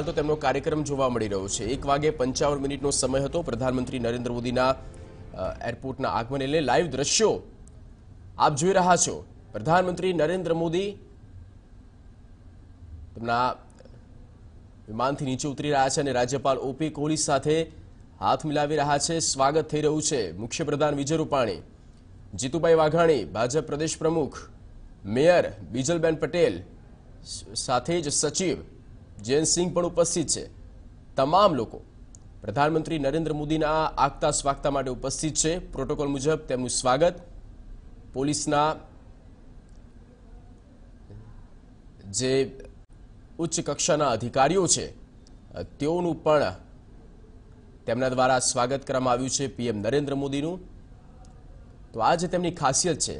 હાલ તો તેમનો કાર્યક્રમ જોવા મળી રહ્યો છે એક વાગે પંચાવન મિનિટનો સમય હતો પ્રધાનમંત્રી નરેન્દ્ર મોદીના એરપોર્ટના આગમને લઈને લાઈવ દ્રશ્યો આપ જોઈ રહ્યા છો પ્રધાનમંત્રી નરેન્દ્ર મોદી તેમના વિમાનથી નીચે ઉતરી રહ્યા છે અને રાજ્યપાલ ઓપી કોહલી સાથે હાથ મિલાવી રહ્યા છે સ્વાગત થઈ રહ્યું છે મુખ્યપ્રધાન વિજય રૂપાણી જીતુભાઈ વાઘાણી ભાજપ પ્રદેશ પ્રમુખ મેયર બીજલબેન પટેલ સાથે જ સચિવ જયંત સિંહ પણ ઉપસ્થિત છે તમામ લોકો પ્રધાનમંત્રી નરેન્દ્ર મોદીના આગતા સ્વાગતા માટે ઉપસ્થિત છે પ્રોટોકોલ મુજબ તેમનું સ્વાગત પોલીસના જે ઉચ્ચ કક્ષાના અધિકારીઓ છે તેઓનું પણ તેમના દ્વારા સ્વાગત કરવામાં આવ્યું છે પીએમ નરેન્દ્ર મોદીનું તો આ જે તેમની ખાસિયત છે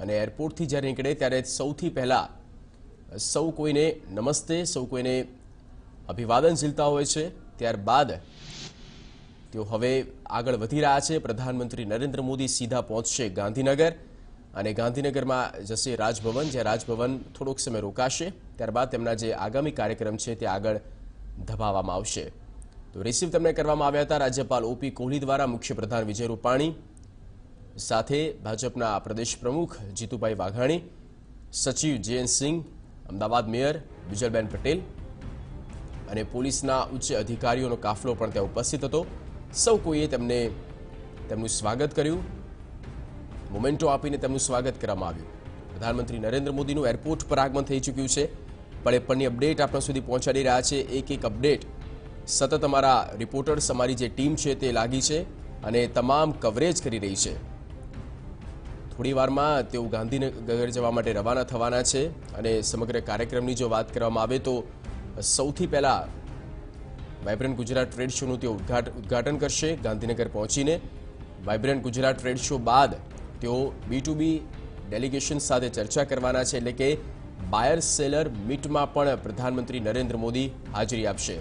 અને એરપોર્ટથી જ્યારે નીકળે ત્યારે સૌથી પહેલાં સૌ કોઈને નમસ્તે સૌ કોઈને અભિવાદનશીલતા હોય છે ત્યારબાદ તેઓ હવે આગળ વધી રહ્યા છે પ્રધાનમંત્રી નરેન્દ્ર મોદી સીધા પહોંચશે ગાંધીનગર અને ગાંધીનગરમાં જશે રાજભવન જ્યાં રાજભવન થોડોક સમય રોકાશે ત્યારબાદ તેમના જે આગામી કાર્યક્રમ છે તે આગળ ધપાવવામાં આવશે તો રિસીવ તેમને કરવામાં આવ્યા હતા રાજ્યપાલ ઓપી કોહલી દ્વારા મુખ્યપ્રધાન વિજય રૂપાણી સાથે ભાજપના પ્રદેશ પ્રમુખ જીતુભાઈ વાઘાણી સચિવ જયંત સિંઘ અમદાવાદ મેયર વિજલબેન પટેલ અને પોલીસના ઉચ્ચ અધિકારીઓનો કાફલો પણ ત્યાં ઉપસ્થિત હતો સૌ કોઈએ તેમને તેમનું સ્વાગત કર્યું મોમેન્ટો આપીને તેમનું સ્વાગત કરવામાં આવ્યું પ્રધાનમંત્રી નરેન્દ્ર મોદીનું એરપોર્ટ પર આગમન થઈ ચૂક્યું છે પણ એ પણની અપડેટ આપણા સુધી પહોંચાડી રહ્યા છે એક એક અપડેટ સતત અમારા રિપોર્ટર્સ અમારી જે ટીમ છે તે લાગી છે અને તમામ કવરેજ કરી રહી છે થોડીવારમાં તેઓ ગાંધીનગર જવા માટે રવાના થવાના છે અને સમગ્ર કાર્યક્રમની જો વાત કરવામાં આવે તો સૌથી પહેલાં વાઇબ્રન્ટ ગુજરાત ટ્રેડ શોનું તેઓ ઉદ્ઘાટન કરશે ગાંધીનગર પહોંચીને વાઇબ્રન્ટ ગુજરાત ટ્રેડ શો બાદ તેઓ બી ટુ બી ડેલિગેશન સાથે ચર્ચા કરવાના છે એટલે કે બાયર સેલર મીટમાં પણ પ્રધાનમંત્રી નરેન્દ્ર મોદી હાજરી આપશે